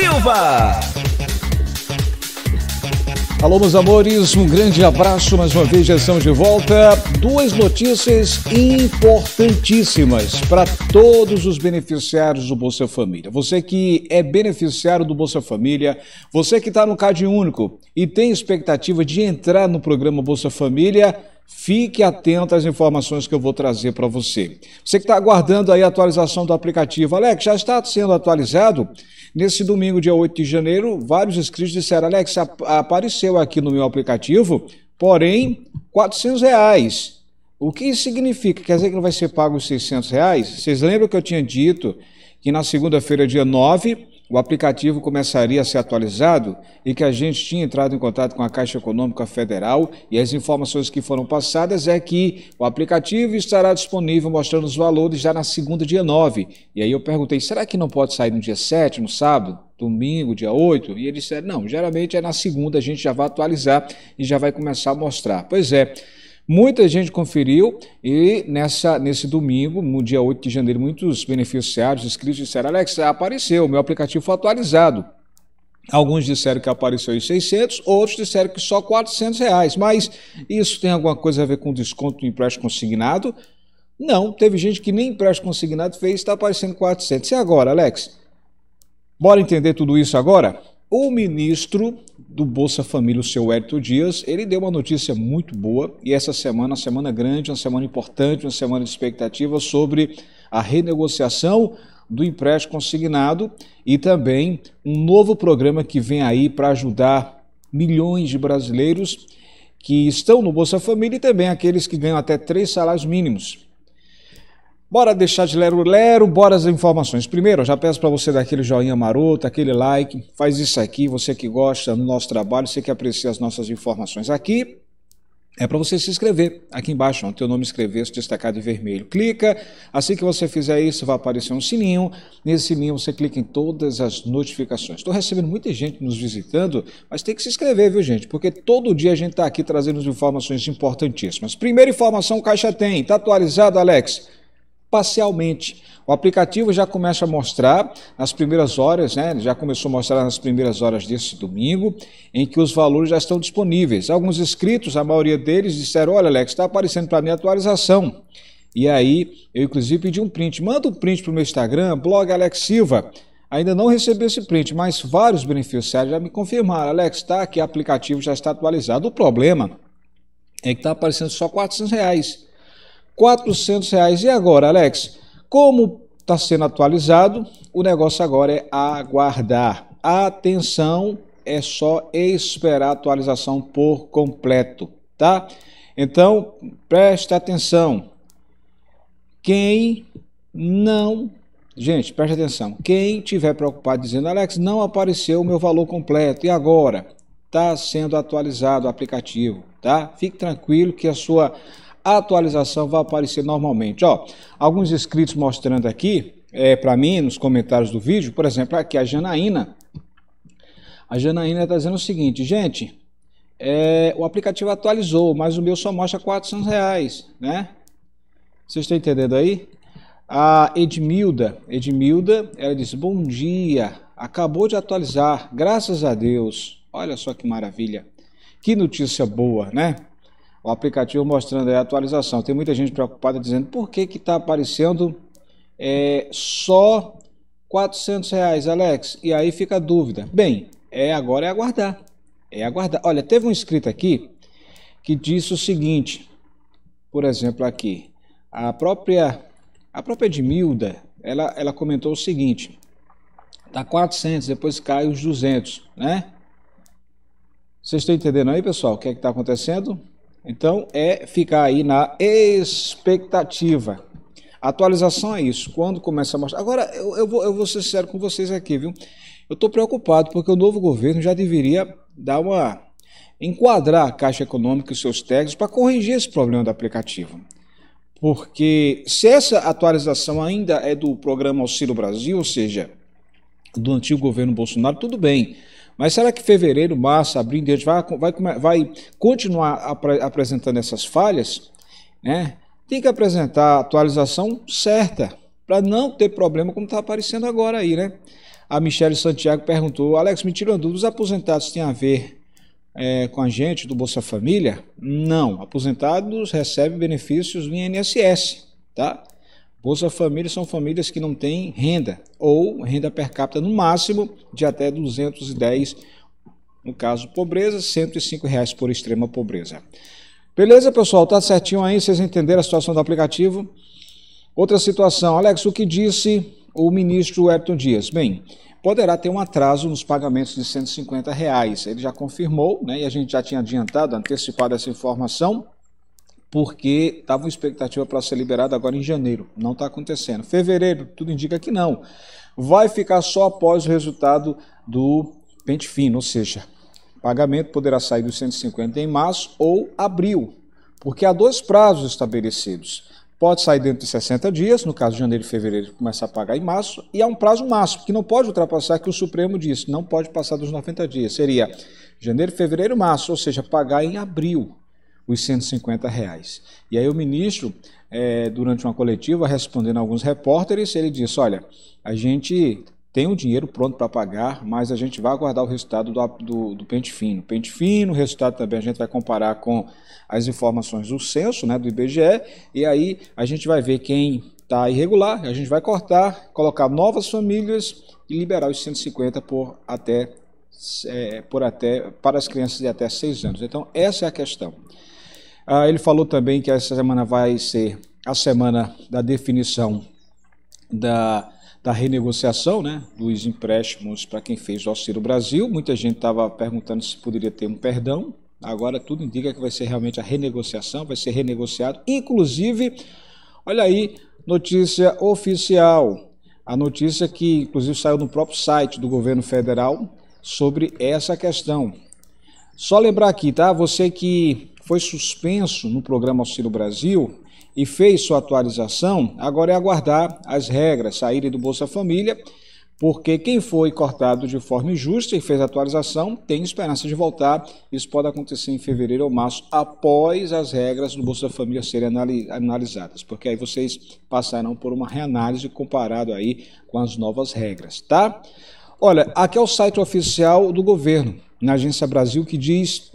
Silva. Alô, meus amores, um grande abraço. Mais uma vez já estamos de volta. Duas notícias importantíssimas para todos os beneficiários do Bolsa Família. Você que é beneficiário do Bolsa Família, você que está no Cade único e tem expectativa de entrar no programa Bolsa Família, Fique atento às informações que eu vou trazer para você. Você que está aguardando aí a atualização do aplicativo, Alex, já está sendo atualizado? Nesse domingo, dia 8 de janeiro, vários inscritos disseram, Alex, apareceu aqui no meu aplicativo, porém, 400 reais. O que isso significa? Quer dizer que não vai ser pago os 600 reais? Vocês lembram que eu tinha dito que na segunda-feira, dia 9, o aplicativo começaria a ser atualizado e que a gente tinha entrado em contato com a Caixa Econômica Federal e as informações que foram passadas é que o aplicativo estará disponível mostrando os valores já na segunda, dia 9. E aí eu perguntei, será que não pode sair no dia 7, no sábado? domingo, dia 8, e eles disseram, não, geralmente é na segunda, a gente já vai atualizar e já vai começar a mostrar. Pois é, Muita gente conferiu e nessa, nesse domingo, no dia 8 de janeiro, muitos beneficiários inscritos disseram: Alex, apareceu, meu aplicativo foi atualizado. Alguns disseram que apareceu em 600, outros disseram que só 400 reais. Mas isso tem alguma coisa a ver com desconto do empréstimo consignado? Não, teve gente que nem empréstimo consignado fez, está aparecendo 400. E agora, Alex? Bora entender tudo isso agora? O ministro do Bolsa Família, o seu Hélito Dias, ele deu uma notícia muito boa e essa semana, uma semana grande, uma semana importante, uma semana de expectativa sobre a renegociação do empréstimo consignado e também um novo programa que vem aí para ajudar milhões de brasileiros que estão no Bolsa Família e também aqueles que ganham até três salários mínimos. Bora deixar de lero-lero, bora as informações. Primeiro, já peço para você dar aquele joinha maroto, aquele like, faz isso aqui, você que gosta do nosso trabalho, você que aprecia as nossas informações aqui, é para você se inscrever. Aqui embaixo, o teu nome escrever, se destacar de vermelho. Clica, assim que você fizer isso, vai aparecer um sininho. Nesse sininho você clica em todas as notificações. Estou recebendo muita gente nos visitando, mas tem que se inscrever, viu gente? Porque todo dia a gente está aqui trazendo informações importantíssimas. Primeira informação, Caixa tem. Está atualizado, Alex? parcialmente. O aplicativo já começa a mostrar nas primeiras horas, né? Já começou a mostrar nas primeiras horas desse domingo, em que os valores já estão disponíveis. Alguns inscritos, a maioria deles, disseram: Olha, Alex, está aparecendo para mim a atualização. E aí, eu inclusive pedi um print. Manda um print para o meu Instagram, blog Alex Silva. Ainda não recebi esse print, mas vários beneficiários já me confirmaram: Alex, está aqui, o aplicativo já está atualizado. O problema é que está aparecendo só R$ reais. 400 reais. E agora, Alex? Como está sendo atualizado, o negócio agora é aguardar. Atenção, é só esperar a atualização por completo, tá? Então, preste atenção. Quem não. Gente, preste atenção. Quem tiver preocupado dizendo, Alex, não apareceu o meu valor completo, e agora? Está sendo atualizado o aplicativo, tá? Fique tranquilo que a sua a atualização vai aparecer normalmente. Ó, alguns inscritos mostrando aqui, é, para mim, nos comentários do vídeo, por exemplo, aqui a Janaína. A Janaína está dizendo o seguinte, gente, é, o aplicativo atualizou, mas o meu só mostra 400 reais, né? Vocês estão entendendo aí? A Edmilda, Edmilda, ela disse, bom dia, acabou de atualizar, graças a Deus. Olha só que maravilha, que notícia boa, né? o aplicativo mostrando a atualização. Tem muita gente preocupada dizendo por que está aparecendo é, só 400 reais, Alex? E aí fica a dúvida. Bem, é agora é aguardar. É aguardar. Olha, teve um inscrito aqui que disse o seguinte, por exemplo, aqui, a própria a própria Edmilda, ela, ela comentou o seguinte, tá 400, depois cai os 200, né? Vocês estão entendendo aí, pessoal, o que é que está acontecendo? Então é ficar aí na expectativa. atualização é isso, quando começa a mostrar. Agora, eu, eu, vou, eu vou ser sincero com vocês aqui, viu? Eu estou preocupado porque o novo governo já deveria dar uma. enquadrar a Caixa Econômica e seus técnicos para corrigir esse problema do aplicativo. Porque se essa atualização ainda é do programa Auxílio Brasil, ou seja, do antigo governo Bolsonaro, tudo bem. Mas será que fevereiro, março, abril, a gente vai, vai, vai continuar apre, apresentando essas falhas? Né? Tem que apresentar a atualização certa, para não ter problema como está aparecendo agora aí, né? A Michelle Santiago perguntou, Alex, me tira uma dúvida, os aposentados têm a ver é, com a gente do Bolsa Família? Não, aposentados recebem benefícios do INSS, tá? Bolsa Família são famílias que não têm renda ou renda per capita no máximo de até 210, no caso pobreza, 105 reais por extrema pobreza. Beleza, pessoal? Tá certinho aí? Vocês entenderam a situação do aplicativo? Outra situação, Alex, o que disse o ministro Wellington Dias? Bem, poderá ter um atraso nos pagamentos de 150 reais. Ele já confirmou, né? E a gente já tinha adiantado, antecipado essa informação porque estava uma expectativa para ser liberado agora em janeiro. Não está acontecendo. Fevereiro, tudo indica que não. Vai ficar só após o resultado do pente fino, ou seja, pagamento poderá sair dos 150 em março ou abril, porque há dois prazos estabelecidos. Pode sair dentro de 60 dias, no caso de janeiro e fevereiro, começar a pagar em março, e há um prazo máximo, que não pode ultrapassar, que o Supremo disse, não pode passar dos 90 dias. Seria janeiro, fevereiro, março, ou seja, pagar em abril os 150 reais. E aí o ministro, é, durante uma coletiva, respondendo a alguns repórteres, ele disse, olha, a gente tem o dinheiro pronto para pagar, mas a gente vai aguardar o resultado do, do, do, pente fino. Pente fino, o resultado também a gente vai comparar com as informações do censo, né, do IBGE, e aí a gente vai ver quem está irregular, a gente vai cortar, colocar novas famílias e liberar os 150 por até, é, por até para as crianças de até 6 anos. Então, essa é a questão. Ah, ele falou também que essa semana vai ser a semana da definição da, da renegociação né, dos empréstimos para quem fez o Auxílio Brasil. Muita gente estava perguntando se poderia ter um perdão. Agora tudo indica que vai ser realmente a renegociação, vai ser renegociado. Inclusive, olha aí, notícia oficial. A notícia que inclusive saiu no próprio site do governo federal sobre essa questão. Só lembrar aqui, tá? Você que foi suspenso no programa Auxílio Brasil e fez sua atualização, agora é aguardar as regras saírem do Bolsa Família, porque quem foi cortado de forma injusta e fez a atualização tem esperança de voltar. Isso pode acontecer em fevereiro ou março, após as regras do Bolsa Família serem analisadas, porque aí vocês passarão por uma reanálise comparado aí com as novas regras, tá? Olha, aqui é o site oficial do governo, na Agência Brasil, que diz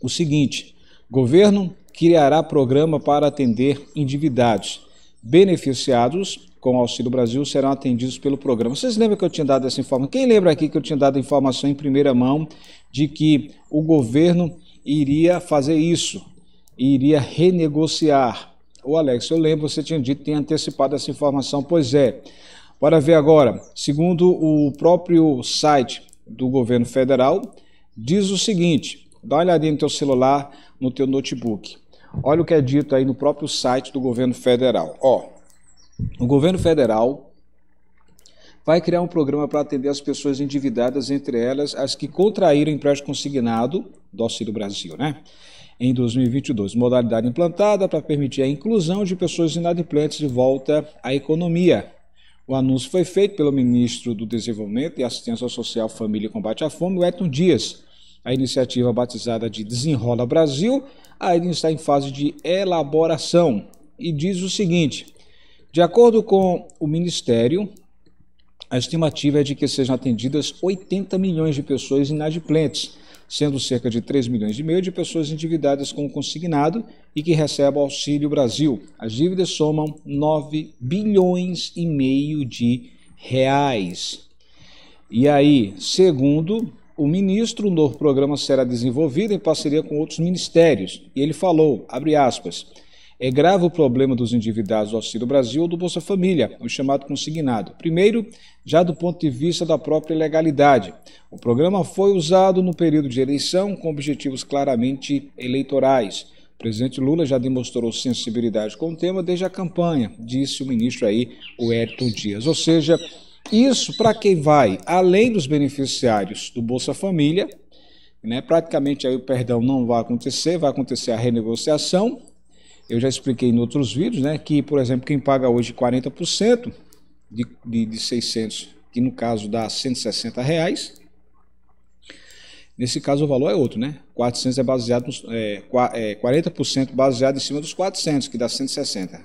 o seguinte: Governo criará programa para atender endividados. Beneficiados com o Auxílio Brasil serão atendidos pelo programa. Vocês lembram que eu tinha dado essa informação? Quem lembra aqui que eu tinha dado informação em primeira mão de que o governo iria fazer isso, iria renegociar? O Alex, eu lembro, você tinha dito, tinha antecipado essa informação. Pois é. Bora ver agora. Segundo o próprio site do governo federal, diz o seguinte: Dá uma olhadinha no teu celular, no teu notebook. Olha o que é dito aí no próprio site do governo federal. Ó, o governo federal vai criar um programa para atender as pessoas endividadas, entre elas as que contraíram empréstimo consignado do Auxílio Brasil, né? Em 2022, modalidade implantada para permitir a inclusão de pessoas inadimplentes de volta à economia. O anúncio foi feito pelo ministro do Desenvolvimento e Assistência Social, Família e Combate à Fome, o Edson Dias, a iniciativa batizada de Desenrola Brasil ainda está em fase de elaboração e diz o seguinte: de acordo com o Ministério, a estimativa é de que sejam atendidas 80 milhões de pessoas inadimplentes, sendo cerca de 3 milhões e meio de pessoas endividadas com o consignado e que recebem o Auxílio Brasil. As dívidas somam 9 bilhões e meio de reais. E aí, segundo o ministro, um novo programa será desenvolvido em parceria com outros ministérios. E ele falou, abre aspas, é grave o problema dos endividados do Auxílio Brasil ou do Bolsa Família, o chamado consignado. Primeiro, já do ponto de vista da própria legalidade. O programa foi usado no período de eleição com objetivos claramente eleitorais. O presidente Lula já demonstrou sensibilidade com o tema desde a campanha, disse o ministro aí, o Ayrton Dias. Ou seja, isso para quem vai além dos beneficiários do Bolsa Família, né? praticamente aí o perdão não vai acontecer, vai acontecer a renegociação. Eu já expliquei em outros vídeos né? que, por exemplo, quem paga hoje 40% de, de, de 600, que no caso dá 160 reais, Nesse caso, o valor é outro, né? 400 é baseado, nos, é, 40% é, baseado em cima dos 400, que dá 160.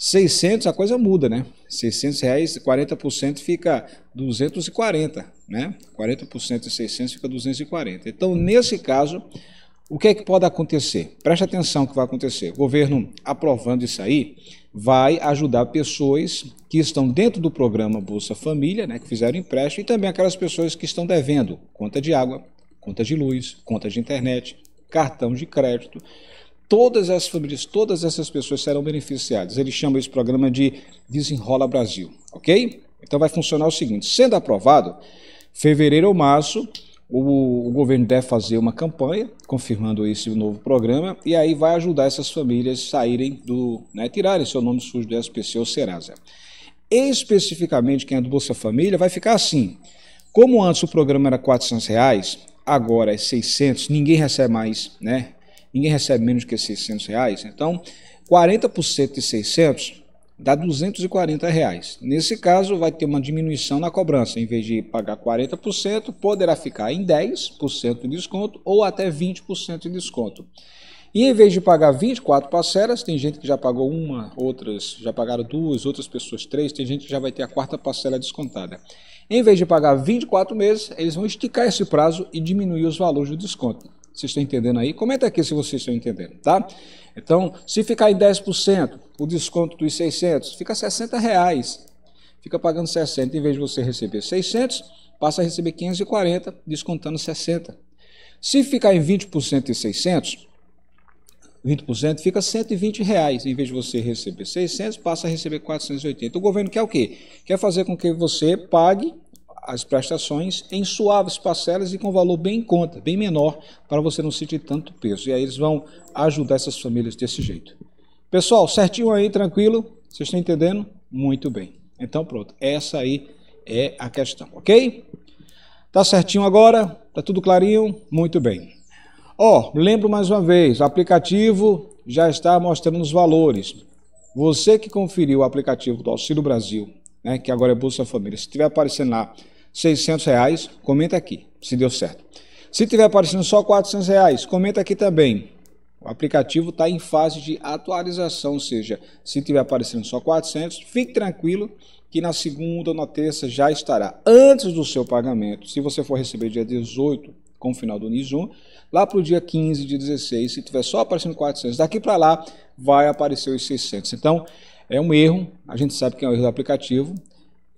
600 a coisa muda, né? 600 reais, 40% fica 240, né? 40% de 600 fica 240. Então, nesse caso, o que é que pode acontecer? Preste atenção o que vai acontecer. O governo aprovando isso aí vai ajudar pessoas que estão dentro do programa Bolsa Família, né, que fizeram empréstimo, e também aquelas pessoas que estão devendo conta de água, conta de luz, conta de internet, cartão de crédito todas as famílias, todas essas pessoas serão beneficiadas. Ele chama esse programa de Desenrola Brasil, ok? Então vai funcionar o seguinte: sendo aprovado, fevereiro ou março, o, o, governo deve fazer uma campanha confirmando esse novo programa e aí vai ajudar essas famílias saírem do, né, tirarem seu nome sujo do SPC ou Serasa. Especificamente quem é do Bolsa Família vai ficar assim. Como antes o programa era R$ reais, agora é 600, ninguém recebe mais, né? ninguém recebe menos que 600 reais. Então, 40% de 600 dá 240 reais. Nesse caso, vai ter uma diminuição na cobrança. Em vez de pagar 40%, poderá ficar em 10% de desconto ou até 20% de desconto. E em vez de pagar 24 parcelas, tem gente que já pagou uma, outras já pagaram duas, outras pessoas três, tem gente que já vai ter a quarta parcela descontada. Em vez de pagar 24 meses, eles vão esticar esse prazo e diminuir os valores do desconto. Vocês estão entendendo aí? Comenta aqui se vocês estão entendendo, tá? Então, se ficar em 10%, o desconto dos 600 fica 60 reais. Fica pagando 60, em vez de você receber 600, passa a receber 540, descontando 60. Se ficar em 20% e 600, 20% fica 120 reais. Em vez de você receber 600, passa a receber 480. O governo quer o quê? Quer fazer com que você pague as prestações em suaves parcelas e com valor bem em conta, bem menor, para você não sentir tanto peso. E aí eles vão ajudar essas famílias desse jeito. Pessoal, certinho aí, tranquilo? Vocês estão entendendo? Muito bem. Então pronto, essa aí é a questão, ok? Tá certinho agora? Tá tudo clarinho? Muito bem. Ó, oh, lembro mais uma vez, o aplicativo já está mostrando os valores. Você que conferiu o aplicativo do Auxílio Brasil né, que agora é Bolsa Família. Se estiver aparecendo lá 600 reais, comenta aqui, se deu certo. Se estiver aparecendo só 400 reais, comenta aqui também. O aplicativo está em fase de atualização, ou seja, se estiver aparecendo só 400, fique tranquilo que na segunda ou na terça já estará. Antes do seu pagamento, se você for receber dia 18, com o final do NIS 1, lá para o dia 15, dia 16, se tiver só aparecendo 400, daqui para lá vai aparecer os 600. Então, é um erro, a gente sabe que é um erro do aplicativo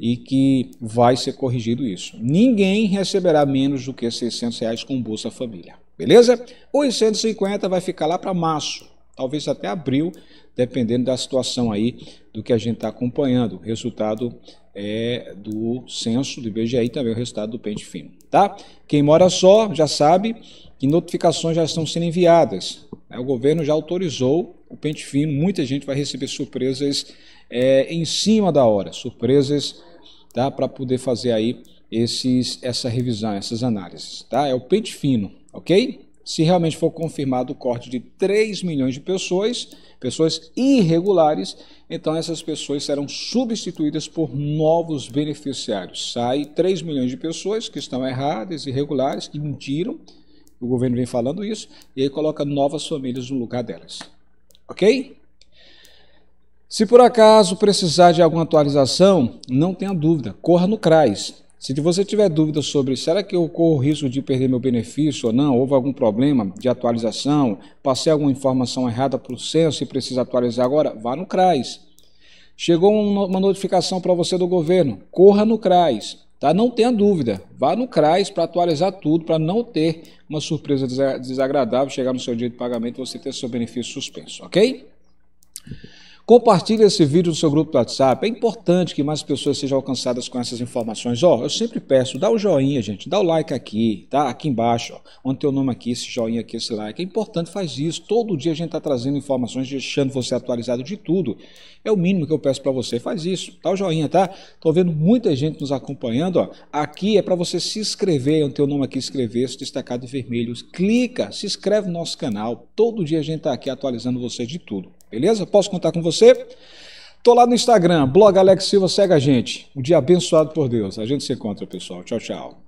e que vai ser corrigido isso. Ninguém receberá menos do que 600 reais com Bolsa Família, beleza? Os 150 vai ficar lá para março, talvez até abril, dependendo da situação aí do que a gente está acompanhando. O resultado é do censo do IBGE e também o resultado do pente fino, tá? Quem mora só já sabe que notificações já estão sendo enviadas o governo já autorizou o pente fino, muita gente vai receber surpresas é, em cima da hora, surpresas tá, para poder fazer aí esses, essa revisão, essas análises. Tá? É o pente fino, ok? Se realmente for confirmado o corte de 3 milhões de pessoas, pessoas irregulares, então essas pessoas serão substituídas por novos beneficiários. Sai 3 milhões de pessoas que estão erradas, irregulares, que mentiram, o governo vem falando isso, e aí coloca novas famílias no lugar delas. Ok? Se por acaso precisar de alguma atualização, não tenha dúvida, corra no CRAS. Se você tiver dúvida sobre será que eu corro o risco de perder meu benefício ou não, houve algum problema de atualização, passei alguma informação errada para o censo e precisa atualizar agora, vá no CRAS. Chegou uma notificação para você do governo, corra no CRAS. Tá? Não tenha dúvida, vá no CRAS para atualizar tudo, para não ter uma surpresa desagradável, chegar no seu dia de pagamento e você ter seu benefício suspenso, ok? Compartilhe esse vídeo no seu grupo do WhatsApp. É importante que mais pessoas sejam alcançadas com essas informações. Ó, eu sempre peço, dá o joinha, gente, dá o like aqui, tá? Aqui embaixo, ó. Onde tem o nome aqui, esse joinha aqui, esse like. É importante, faz isso. Todo dia a gente está trazendo informações, deixando você atualizado de tudo. É o mínimo que eu peço para você. Faz isso, dá o joinha, tá? Tô vendo muita gente nos acompanhando, ó. Aqui é para você se inscrever, onde é tem o nome aqui, inscrever-se, destacado em vermelho. Clica, se inscreve no nosso canal. Todo dia a gente está aqui atualizando você de tudo. Beleza? Posso contar com você? Tô lá no Instagram, blog Alex Silva, segue a gente. Um dia abençoado por Deus. A gente se encontra, pessoal. Tchau, tchau.